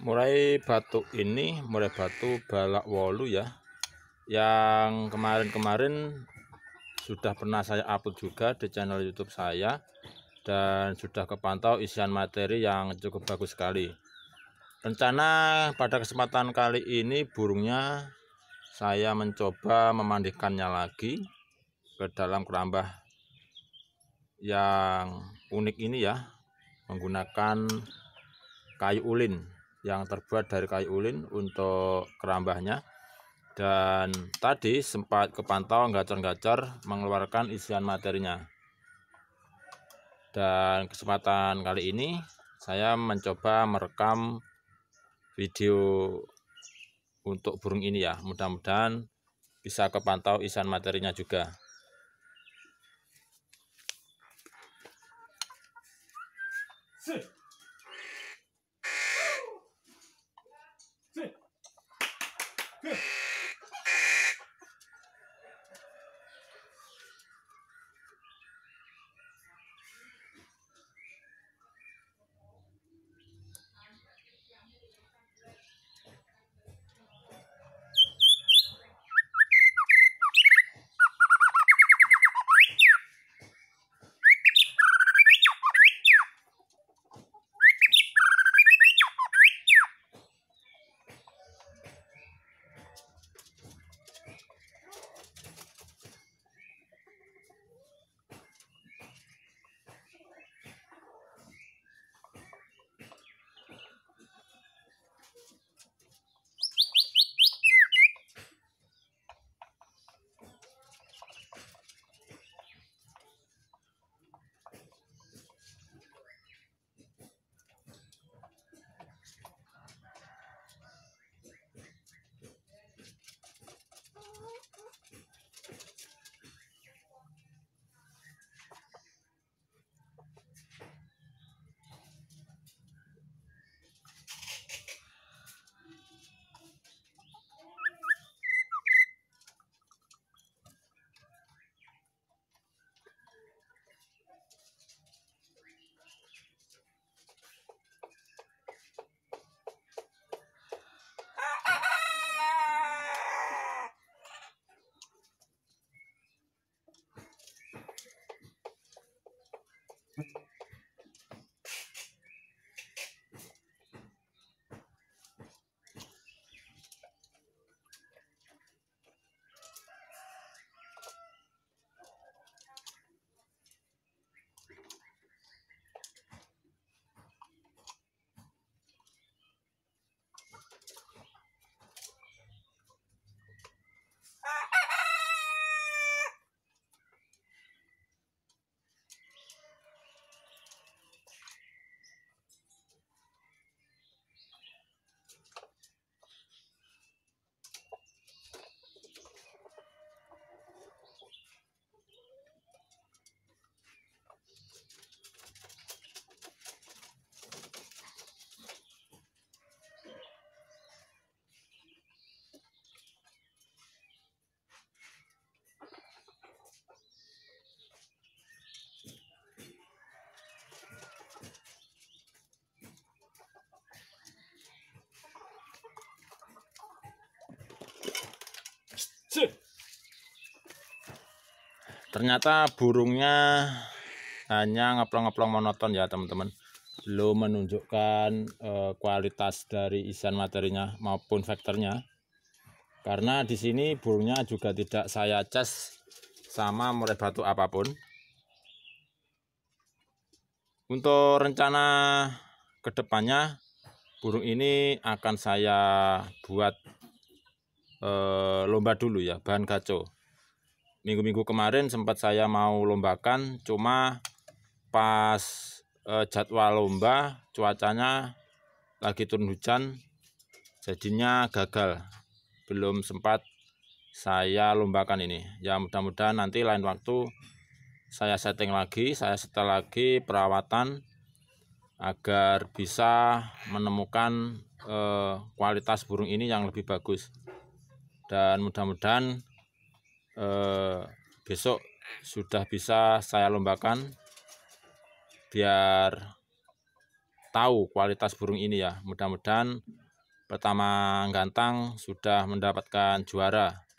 mulai batu ini mulai batu balak wolu ya yang kemarin-kemarin sudah pernah saya upload juga di channel YouTube saya dan sudah kepantau isian materi yang cukup bagus sekali. Rencana pada kesempatan kali ini burungnya saya mencoba memandikannya lagi ke dalam kerambah yang unik ini ya menggunakan kayu ulin yang terbuat dari kayu ulin untuk kerambahnya dan tadi sempat kepantau gacor-gacor mengeluarkan isian materinya dan kesempatan kali ini saya mencoba merekam video untuk burung ini ya mudah-mudahan bisa kepantau isian materinya juga Sit. ternyata burungnya hanya ngeplong-ngeplong monoton ya teman-teman belum menunjukkan uh, kualitas dari isian materinya maupun vektornya karena di sini burungnya juga tidak saya cas sama murai batu apapun untuk rencana kedepannya burung ini akan saya buat eh, lomba dulu ya bahan gaco minggu-minggu kemarin sempat saya mau lombakan cuma pas eh, jadwal lomba cuacanya lagi turun hujan jadinya gagal belum sempat saya lombakan ini ya mudah-mudahan nanti lain waktu saya setting lagi saya setel lagi perawatan agar bisa menemukan eh, kualitas burung ini yang lebih bagus dan mudah-mudahan Eh, besok sudah bisa saya lombakan biar tahu kualitas burung ini ya mudah-mudahan pertama gantang sudah mendapatkan juara